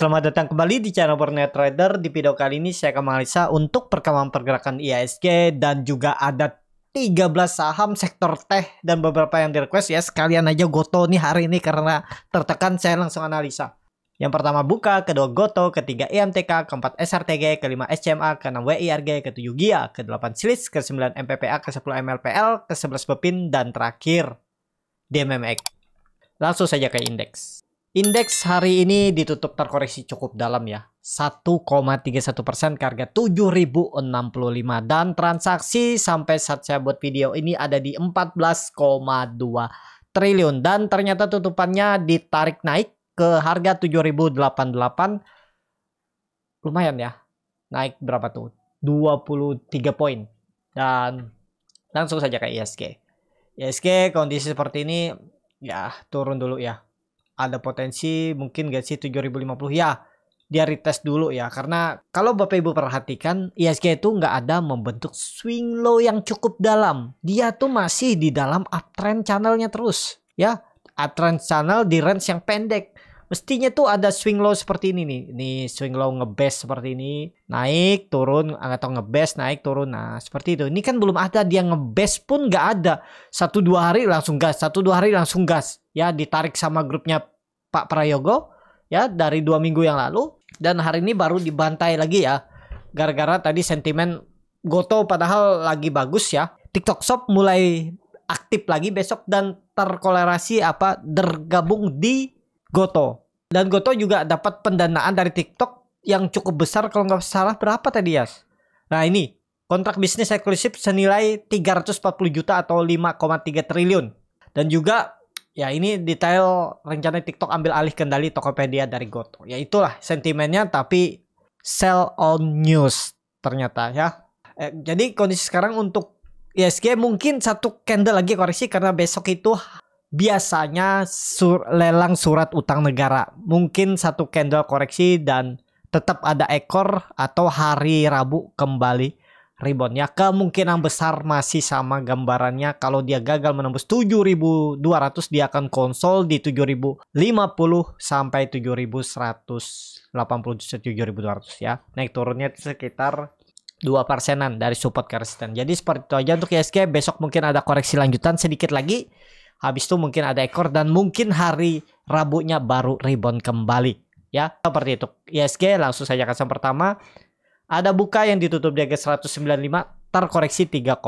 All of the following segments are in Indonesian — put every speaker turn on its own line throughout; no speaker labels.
Selamat datang kembali di channel Borneo Trader. Di video kali ini saya akan menganalisa untuk perkembangan pergerakan IASG dan juga ada 13 saham sektor teh dan beberapa yang direquest ya. Sekalian aja Goto nih hari ini karena tertekan saya langsung analisa. Yang pertama Buka, kedua Goto, ketiga IMTK, keempat SRTG, kelima SCMA, keenam WIRG, ketujuh GIA, kedelapan Silis, 9 MPPA, ke-10 MLPL, ke-11 Bepin, dan terakhir DMMX. Langsung saja ke indeks. Indeks hari ini ditutup terkoreksi cukup dalam ya. 1,31 persen ke harga 7.065 dan transaksi sampai saat saya buat video ini ada di 14,2 triliun dan ternyata tutupannya ditarik naik ke harga 7.088 lumayan ya naik berapa tuh 23 poin dan langsung saja ke ISG ISG kondisi seperti ini ya turun dulu ya ada potensi mungkin gak sih 7050 ya dia retest dulu ya karena kalau Bapak Ibu perhatikan ISG itu nggak ada membentuk swing low yang cukup dalam dia tuh masih di dalam uptrend channelnya terus ya uptrend channel di range yang pendek mestinya tuh ada swing low seperti ini nih nih swing low ngebes seperti ini naik turun atau ngebes naik turun nah seperti itu ini kan belum ada dia ngebes pun nggak ada satu dua hari langsung gas satu dua hari langsung gas ya ditarik sama grupnya Pak Prayogo ya dari dua minggu yang lalu dan hari ini baru dibantai lagi ya gara-gara tadi sentimen Goto padahal lagi bagus ya TikTok Shop mulai aktif lagi besok dan terkolerasi apa tergabung di Goto dan Goto juga dapat pendanaan dari TikTok yang cukup besar kalau nggak salah berapa tadi ya nah ini kontrak bisnis eksklusif senilai 340 juta atau 5,3 triliun dan juga Ya ini detail rencana TikTok ambil alih kendali Tokopedia dari Goto. Ya itulah sentimennya tapi sell on news ternyata ya. Eh, jadi kondisi sekarang untuk ISG e mungkin satu candle lagi koreksi karena besok itu biasanya sur, lelang surat utang negara. Mungkin satu candle koreksi dan tetap ada ekor atau hari Rabu kembali rebound. Ya kemungkinan besar masih sama gambarannya. Kalau dia gagal menembus 7200 dia akan konsol di 7050 sampai 7180 7200 ya. Naik turunnya sekitar 2 persenan dari support ke resistance. Jadi seperti itu aja untuk ISG. E Besok mungkin ada koreksi lanjutan sedikit lagi. Habis itu mungkin ada ekor dan mungkin hari Rabunya baru rebound kembali. Ya, seperti itu. ISG e langsung saja kesan pertama. Ada buka yang ditutup di harga 195 terkoreksi 3,46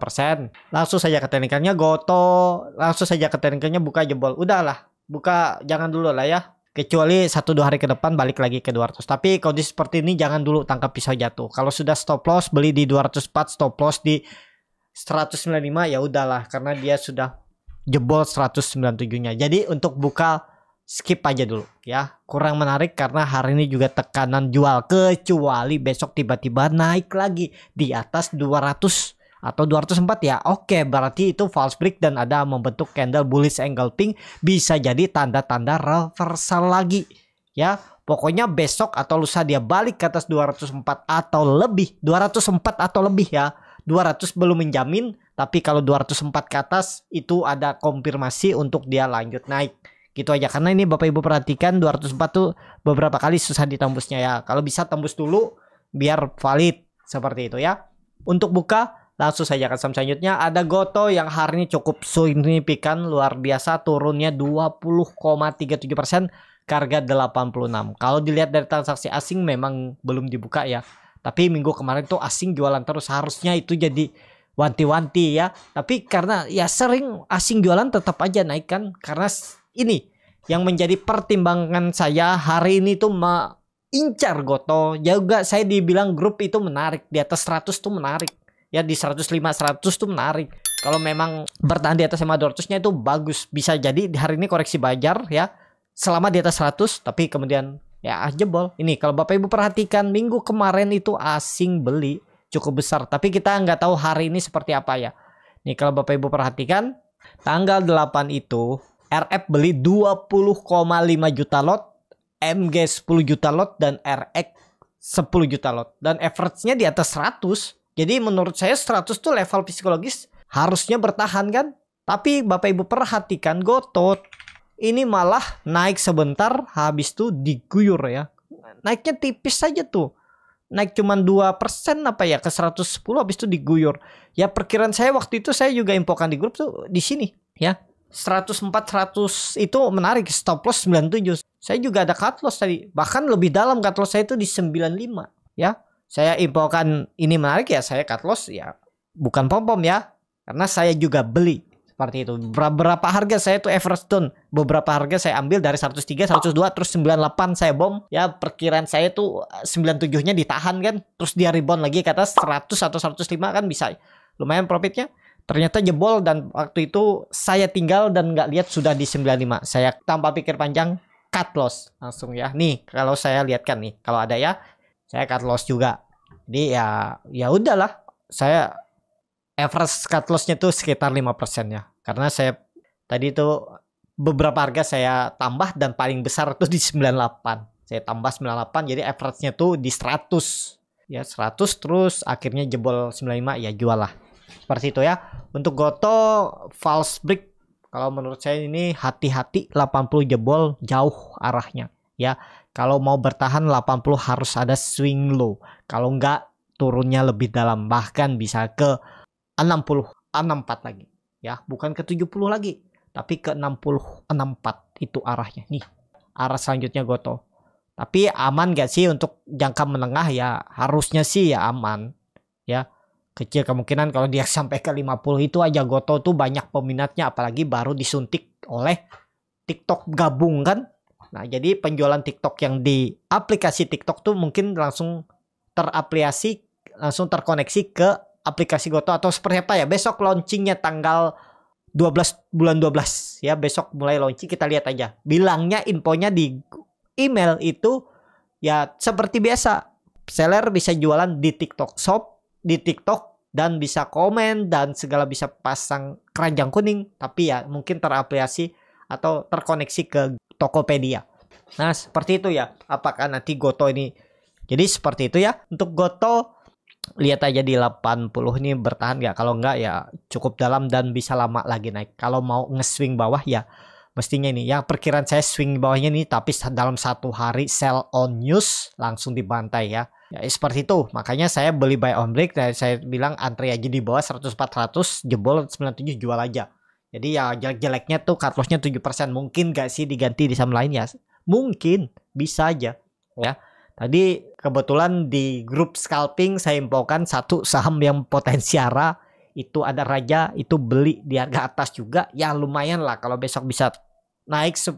persen. Langsung saja ke teknikalnya goto, langsung saja ke teknikannya buka jebol. Udahlah, buka jangan dulu lah ya. Kecuali satu dua hari ke depan balik lagi ke 200. Tapi kondisi seperti ini jangan dulu tangkap pisau jatuh. Kalau sudah stop loss beli di 204, stop loss di 195 ya udahlah karena dia sudah jebol 197-nya. Jadi untuk buka skip aja dulu ya kurang menarik karena hari ini juga tekanan jual kecuali besok tiba-tiba naik lagi di atas 200 atau 204 ya oke berarti itu false break dan ada membentuk candle bullish engulfing bisa jadi tanda-tanda reversal lagi ya pokoknya besok atau lusa dia balik ke atas 204 atau lebih 204 atau lebih ya 200 belum menjamin tapi kalau 204 ke atas itu ada konfirmasi untuk dia lanjut naik gitu aja karena ini Bapak Ibu perhatikan 204 tuh beberapa kali susah ditembusnya ya kalau bisa tembus dulu biar valid seperti itu ya untuk buka langsung saja ke saham selanjutnya ada Goto yang hari ini cukup signifikan luar biasa turunnya 20,37 persen harga 86 kalau dilihat dari transaksi asing memang belum dibuka ya tapi minggu kemarin tuh asing jualan terus harusnya itu jadi wanti-wanti ya tapi karena ya sering asing jualan tetap aja naik kan karena ini yang menjadi pertimbangan saya hari ini tuh incar Goto. Juga saya dibilang grup itu menarik. Di atas 100 tuh menarik. Ya di 105 100 tuh menarik. Kalau memang bertahan di atas 500-nya itu bagus. Bisa jadi hari ini koreksi bajar ya. Selama di atas 100 tapi kemudian ya jebol. Ini kalau Bapak Ibu perhatikan minggu kemarin itu asing beli cukup besar. Tapi kita nggak tahu hari ini seperti apa ya. Nih kalau Bapak Ibu perhatikan tanggal 8 itu RF beli 20,5 juta lot, MG 10 juta lot dan RX 10 juta lot dan average-nya di atas 100. Jadi menurut saya 100 tuh level psikologis harusnya bertahan kan? Tapi Bapak Ibu perhatikan Gotot ini malah naik sebentar habis tuh diguyur ya. Naiknya tipis saja tuh naik cuma 2% apa ya ke 110 habis itu diguyur. Ya perkiraan saya waktu itu saya juga infokan di grup tuh di sini ya. 104 100 itu menarik stop loss 97. Saya juga ada cut loss tadi. Bahkan lebih dalam cut loss saya itu di 95 ya. Saya infokan ini menarik ya saya cut loss ya bukan pom pom ya. Karena saya juga beli seperti itu. berapa harga saya itu everstone Beberapa harga saya ambil dari 103, 102 terus 98 saya bom. Ya perkiraan saya itu 97-nya eh, ditahan kan. Terus dia rebound lagi kata 100 atau 105 kan bisa. Lumayan profitnya Ternyata jebol dan waktu itu saya tinggal dan nggak lihat sudah di 95. Saya tanpa pikir panjang cut loss langsung ya. Nih kalau saya lihatkan nih kalau ada ya saya cut loss juga. Jadi ya ya udahlah saya average cut lossnya tuh sekitar 5% ya. Karena saya tadi itu beberapa harga saya tambah dan paling besar tuh di 98. Saya tambah 98 jadi average-nya tuh di 100. Ya 100 terus akhirnya jebol 95 ya jual lah. Seperti itu ya. Untuk Goto false break kalau menurut saya ini hati-hati 80 jebol jauh arahnya ya. Kalau mau bertahan 80 harus ada swing low. Kalau enggak turunnya lebih dalam bahkan bisa ke 60 64 lagi ya, bukan ke 70 lagi tapi ke 60 64 itu arahnya nih. Arah selanjutnya Goto. Tapi aman gak sih untuk jangka menengah ya harusnya sih ya aman ya kecil kemungkinan kalau dia sampai ke 50 itu aja Goto tuh banyak peminatnya apalagi baru disuntik oleh TikTok gabung kan. Nah, jadi penjualan TikTok yang di aplikasi TikTok tuh mungkin langsung teraplikasi langsung terkoneksi ke aplikasi Goto atau seperti apa ya. Besok launchingnya tanggal 12 bulan 12 ya besok mulai launching kita lihat aja. Bilangnya infonya di email itu ya seperti biasa seller bisa jualan di TikTok Shop, di TikTok dan bisa komen dan segala bisa pasang keranjang kuning tapi ya mungkin terapliasi atau terkoneksi ke Tokopedia. Nah, seperti itu ya. Apakah nanti Goto ini jadi seperti itu ya. Untuk Goto lihat aja di 80 ini bertahan nggak kalau enggak ya cukup dalam dan bisa lama lagi naik. Kalau mau ngeswing bawah ya mestinya ini Yang perkiraan saya swing bawahnya ini, tapi dalam satu hari sell on news langsung dibantai ya Ya, ya, seperti itu. Makanya saya beli buy on break dan saya bilang antri aja di bawah 100 400 jebol 97 jual aja. Jadi ya jelek-jeleknya tuh cut lossnya 7%. Mungkin gak sih diganti di saham lain ya? Mungkin, bisa aja. Ya. Tadi kebetulan di grup scalping saya infokan satu saham yang potensiara itu ada raja itu beli di harga atas juga ya lumayan lah kalau besok bisa naik 10%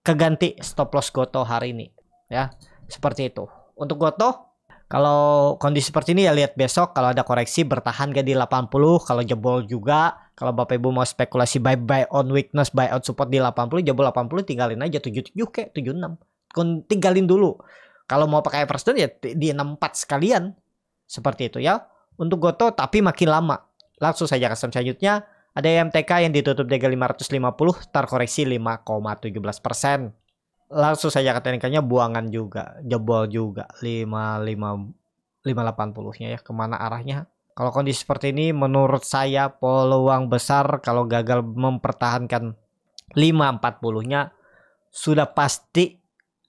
keganti stop loss goto hari ini ya seperti itu untuk Goto, kalau kondisi seperti ini ya lihat besok kalau ada koreksi bertahan gak di 80, kalau jebol juga. Kalau Bapak Ibu mau spekulasi buy buy on weakness, buy out support di 80, jebol 80 tinggalin aja 77 kayak 76. Tinggalin dulu. Kalau mau pakai Everstone ya di 64 sekalian. Seperti itu ya. Untuk Goto tapi makin lama. Langsung saja ke selanjutnya. Ada MTK yang ditutup DG 550, tar koreksi 5,17% langsung saja ke teknikalnya buangan juga jebol juga 55 580 nya ya kemana arahnya kalau kondisi seperti ini menurut saya peluang besar kalau gagal mempertahankan 540 nya sudah pasti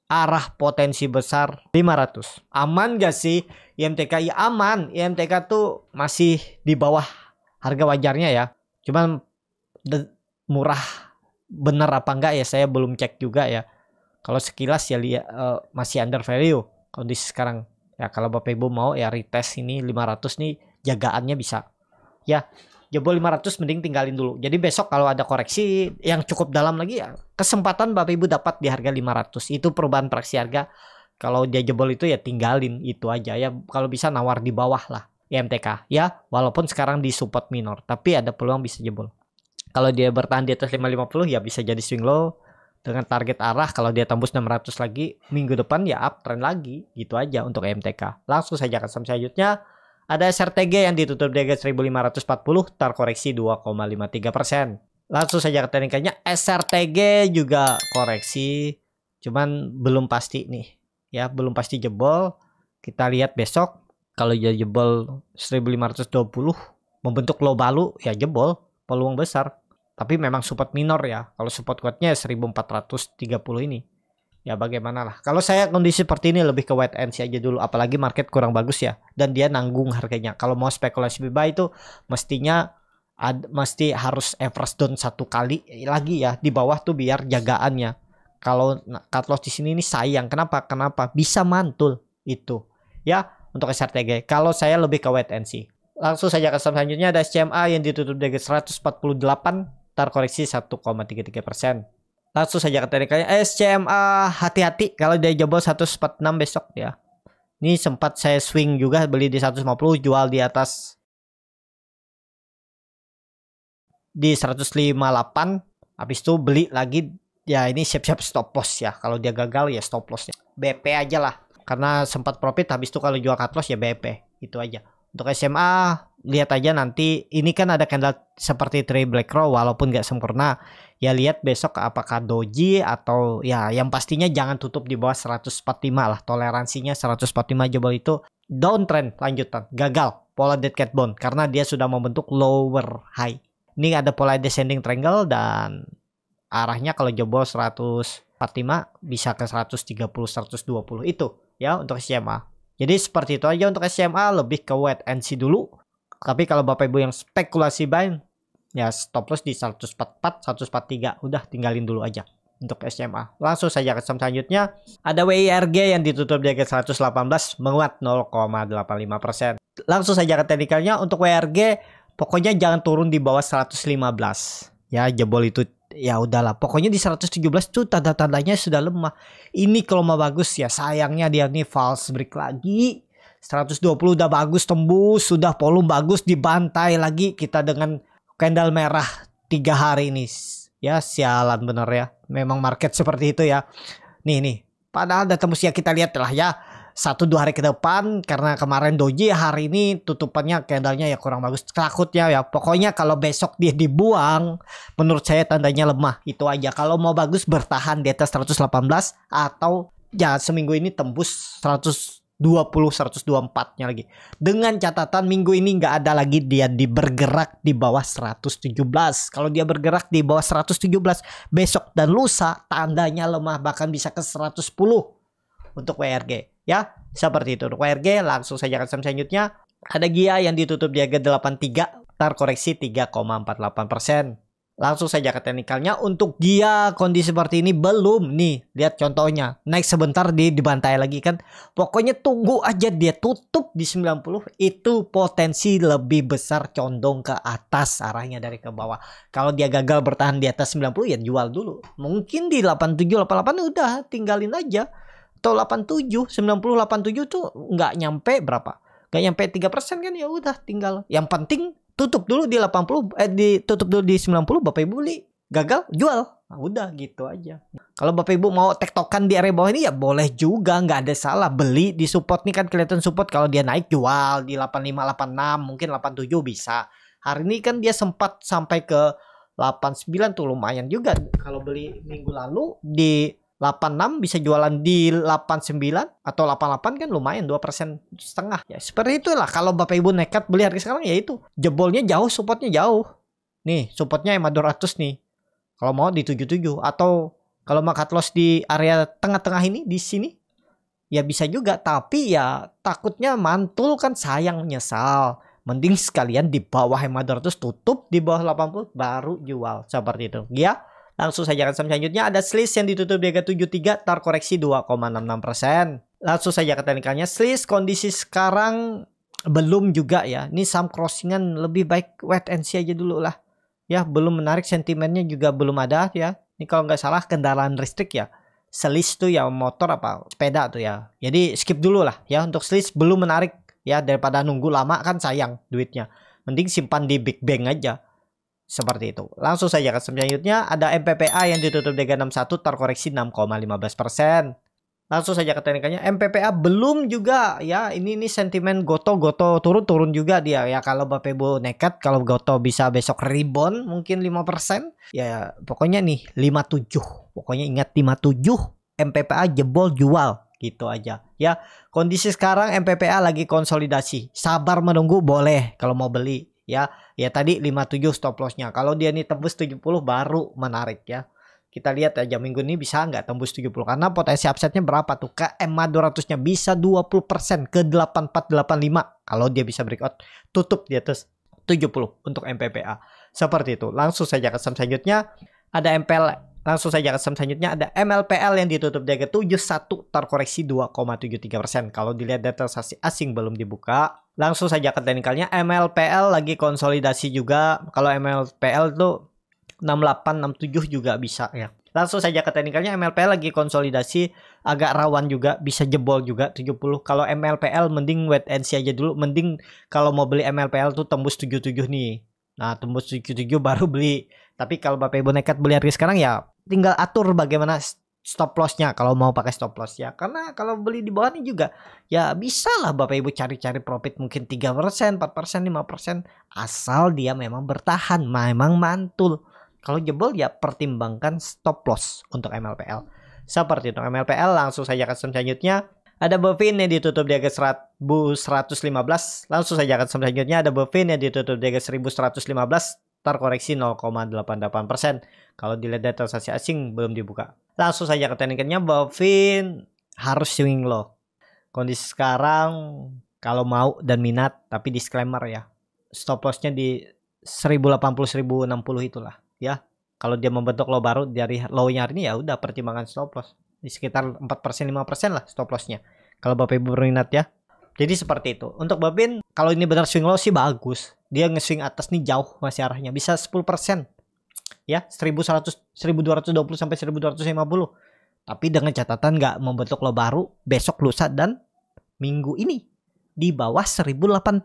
arah potensi besar 500 aman gak sih IMTKI iya, aman IMTK tuh masih di bawah harga wajarnya ya cuman murah bener apa enggak ya saya belum cek juga ya kalau sekilas ya lihat uh, eh, masih under value kondisi sekarang. Ya kalau Bapak Ibu mau ya retest ini 500 nih jagaannya bisa. Ya, jebol 500 mending tinggalin dulu. Jadi besok kalau ada koreksi yang cukup dalam lagi ya kesempatan Bapak Ibu dapat di harga 500. Itu perubahan praksi harga. Kalau dia jebol itu ya tinggalin itu aja ya. Kalau bisa nawar di bawah lah IMTK ya. Walaupun sekarang di support minor tapi ada peluang bisa jebol kalau dia bertahan di atas 550 ya bisa jadi swing low dengan target arah kalau dia tembus 600 lagi minggu depan ya uptrend lagi gitu aja untuk MTK langsung saja ke saham selanjutnya ada SRTG yang ditutup di harga 1540 terkoreksi 2,53% persen. langsung saja ke teknikanya SRTG juga koreksi cuman belum pasti nih ya belum pasti jebol kita lihat besok kalau dia jebol 1520 membentuk low balu ya jebol peluang besar tapi memang support minor ya. Kalau support kuatnya 1430 ini. Ya bagaimanalah. Kalau saya kondisi seperti ini lebih ke wait and see aja dulu. Apalagi market kurang bagus ya. Dan dia nanggung harganya. Kalau mau spekulasi bebas itu mestinya ad, mesti harus everest down satu kali lagi ya. Di bawah tuh biar jagaannya. Kalau cut loss di sini ini sayang. Kenapa? Kenapa? Bisa mantul itu. Ya untuk SRTG. Kalau saya lebih ke wait and see langsung saja ke selanjutnya ada SCMA yang ditutup puluh 148 terkoreksi 1,33 persen. Langsung saja ke teknikalnya. Eh, SCMA hati-hati kalau dia jebol 146 besok ya. Ini sempat saya swing juga beli di 150 jual di atas di 158 habis itu beli lagi ya ini siap-siap stop loss ya. Kalau dia gagal ya stop loss ya BP aja lah. Karena sempat profit habis itu kalau jual cut loss ya BP. Itu aja. Untuk SMA lihat aja nanti ini kan ada candle seperti black Crow walaupun gak sempurna ya lihat besok apakah doji atau ya yang pastinya jangan tutup di bawah 145 lah toleransinya 145 jebol itu downtrend lanjutan gagal pola dead cat bone karena dia sudah membentuk lower high ini ada pola descending triangle dan arahnya kalau jebol 145 bisa ke 130 120 itu ya untuk SMA jadi seperti itu aja untuk SMA lebih ke wait and see dulu tapi kalau Bapak Ibu yang spekulasi buy ya stop loss di 144, 143 udah tinggalin dulu aja untuk SMA. Langsung saja ke saham selanjutnya. Ada WIRG yang ditutup di harga 118 menguat 0,85%. Langsung saja ke teknikalnya untuk WIRG pokoknya jangan turun di bawah 115. Ya jebol itu ya udahlah pokoknya di 117 tuh tanda-tandanya sudah lemah ini kalau mau bagus ya sayangnya dia nih false break lagi 120 udah bagus tembus, sudah volume bagus dibantai lagi kita dengan candle merah tiga hari ini. Ya sialan bener ya. Memang market seperti itu ya. Nih nih. Padahal ada tembus ya kita lihat lah ya. Satu dua hari ke depan karena kemarin doji hari ini tutupannya candlenya ya kurang bagus. Takutnya ya. Pokoknya kalau besok dia dibuang menurut saya tandanya lemah. Itu aja. Kalau mau bagus bertahan di atas 118 atau ya seminggu ini tembus 100 124-nya lagi. Dengan catatan minggu ini nggak ada lagi dia di bergerak di bawah 117. Kalau dia bergerak di bawah 117 besok dan lusa tandanya lemah bahkan bisa ke 110 untuk WRG ya. Seperti itu untuk WRG langsung saja ke selanjutnya. Ada GIA yang ditutup di harga 83 koreksi 3,48 persen. Langsung saja ke teknikalnya. Untuk dia kondisi seperti ini belum nih. Lihat contohnya. Naik sebentar di dibantai lagi kan. Pokoknya tunggu aja dia tutup di 90. Itu potensi lebih besar condong ke atas arahnya dari ke bawah. Kalau dia gagal bertahan di atas 90 ya jual dulu. Mungkin di 87, 88 udah tinggalin aja. Atau 87, 90, 87 tuh nggak nyampe berapa. nggak nyampe 3% kan ya udah tinggal. Yang penting tutup dulu di 80 eh di tutup dulu di 90 Bapak Ibu beli gagal jual nah, udah gitu aja kalau bapak ibu mau tektokan di area bawah ini ya boleh juga nggak ada salah beli di support nih kan kelihatan support kalau dia naik jual di 85 86 mungkin 87 bisa hari ini kan dia sempat sampai ke 89 tuh lumayan juga kalau beli minggu lalu di 86 bisa jualan di 89 atau 88 kan lumayan 2% setengah. Ya seperti itulah kalau Bapak Ibu nekat beli harga sekarang ya itu. Jebolnya jauh, supportnya jauh. Nih, supportnya EMA 200 nih. Kalau mau di 77 atau kalau mau cut loss di area tengah-tengah ini di sini ya bisa juga tapi ya takutnya mantul kan sayang nyesal mending sekalian di bawah EMA 200 tutup di bawah 80 baru jual seperti itu ya Langsung saja ke saham selanjutnya ada Slis yang ditutup di harga 73 terkoreksi 2,66%. Langsung saja ke teknikalnya Slis kondisi sekarang belum juga ya. Ini saham crossingan lebih baik wait and see aja dulu lah. Ya, belum menarik sentimennya juga belum ada ya. Ini kalau nggak salah kendaraan listrik ya. Selis tuh ya motor apa sepeda tuh ya. Jadi skip dulu lah ya untuk selis belum menarik ya daripada nunggu lama kan sayang duitnya. Mending simpan di Big Bang aja seperti itu. Langsung saja ke selanjutnya ada MPPA yang ditutup dengan 61 terkoreksi 6,15%. Langsung saja ke teknikannya MPPA belum juga ya ini ini sentimen goto-goto turun-turun juga dia ya kalau bapak Bapebo nekat kalau goto bisa besok rebound mungkin 5% ya pokoknya nih 57. Pokoknya ingat 57 MPPA jebol jual gitu aja ya. Kondisi sekarang MPPA lagi konsolidasi. Sabar menunggu boleh kalau mau beli ya ya tadi 57 stop lossnya kalau dia ini tembus 70 baru menarik ya kita lihat aja minggu ini bisa nggak tembus 70 karena potensi upsetnya berapa tuh ke MA 200 nya bisa 20% ke 8485 kalau dia bisa breakout tutup di atas 70 untuk MPPA seperti itu langsung saja ke selanjutnya ada MPL e. Langsung saja ke saham selanjutnya ada MLPL yang ditutup jaga 71 terkoreksi 2,73%. Kalau dilihat data transaksi asing belum dibuka. Langsung saja ke teknikalnya MLPL lagi konsolidasi juga. Kalau MLPL tuh 68 67 juga bisa ya. Langsung saja ke teknikalnya MLPL lagi konsolidasi agak rawan juga bisa jebol juga 70. Kalau MLPL mending wait and see aja dulu. Mending kalau mau beli MLPL tuh tembus 77 nih. Nah tembus 77 baru beli. Tapi kalau Bapak Ibu nekat beli hari sekarang ya tinggal atur bagaimana stop lossnya kalau mau pakai stop loss ya karena kalau beli di bawah ini juga ya bisa lah bapak ibu cari-cari profit mungkin tiga persen empat persen lima persen asal dia memang bertahan memang mantul kalau jebol ya pertimbangkan stop loss untuk MLPL seperti untuk MLPL langsung saja ke selanjutnya ada Buffin yang ditutup di harga 115 langsung saja ke selanjutnya ada Buffin yang ditutup di harga 1115 terkoreksi 0,88 persen. Kalau dilihat dari transaksi asing belum dibuka. Langsung saja ke tekniknya Bovin harus swing low. Kondisi sekarang kalau mau dan minat tapi disclaimer ya. Stop lossnya di 1080 1060 itulah ya. Kalau dia membentuk low baru dari low-nya hari ini ya udah pertimbangan stop loss di sekitar 4% 5% lah stop lossnya. Kalau Bapak Ibu berminat ya. Jadi seperti itu. Untuk Bapin, kalau ini benar swing low sih bagus dia ngeswing atas nih jauh masih arahnya bisa 10% ya 1100 1220 sampai 1250 tapi dengan catatan nggak membentuk lo baru besok lusa dan minggu ini di bawah 1080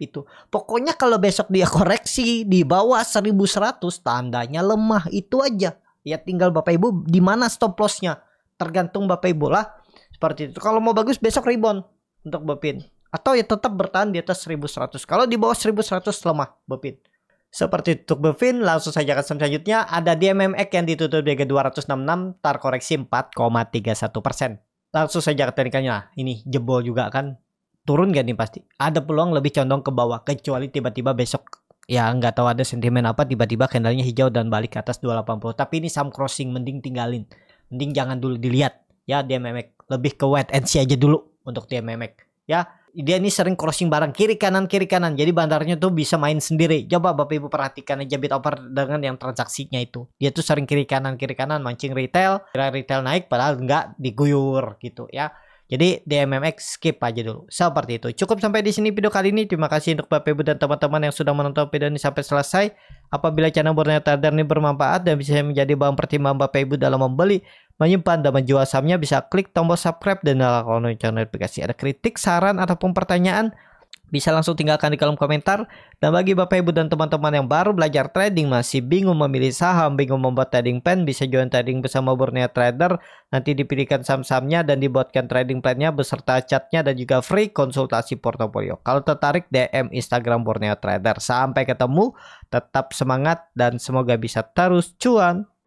itu pokoknya kalau besok dia koreksi di bawah 1100 tandanya lemah itu aja ya tinggal bapak ibu di mana stop lossnya tergantung bapak ibu lah seperti itu kalau mau bagus besok rebound untuk Bepin atau ya tetap bertahan di atas 1100. Kalau di bawah 1100 lemah Bepin. Seperti tutup Bepin, langsung saja ke selanjutnya. Ada di MMX yang ditutup di 266, koreksi 4,31%. Langsung saja ke teknikalnya. Ini jebol juga kan. Turun gak nih pasti? Ada peluang lebih condong ke bawah, kecuali tiba-tiba besok ya nggak tahu ada sentimen apa tiba-tiba candlenya hijau dan balik ke atas 280 tapi ini saham crossing mending tinggalin mending jangan dulu dilihat ya di MMX lebih ke wait and see aja dulu untuk di MMX ya dia ini sering crossing barang kiri kanan kiri kanan jadi bandarnya tuh bisa main sendiri coba bapak ibu perhatikan aja bit over dengan yang transaksinya itu dia tuh sering kiri kanan kiri kanan mancing retail kira retail naik padahal nggak diguyur gitu ya jadi di MMX skip aja dulu. Seperti itu. Cukup sampai di sini video kali ini. Terima kasih untuk Bapak Ibu dan teman-teman yang sudah menonton video ini sampai selesai. Apabila channel Borneo Trader ini bermanfaat dan bisa menjadi bahan pertimbangan Bapak Ibu dalam membeli, menyimpan, dan menjual sahamnya, bisa klik tombol subscribe dan nyalakan lonceng notifikasi. Ada kritik, saran, ataupun pertanyaan, bisa langsung tinggalkan di kolom komentar. Dan bagi Bapak Ibu dan teman-teman yang baru belajar trading, masih bingung memilih saham, bingung membuat trading plan, bisa join trading bersama Borneo Trader. Nanti dipilihkan saham-sahamnya dan dibuatkan trading plan-nya beserta chat-nya dan juga free konsultasi portofolio. Kalau tertarik DM Instagram Borneo Trader. Sampai ketemu, tetap semangat dan semoga bisa terus cuan.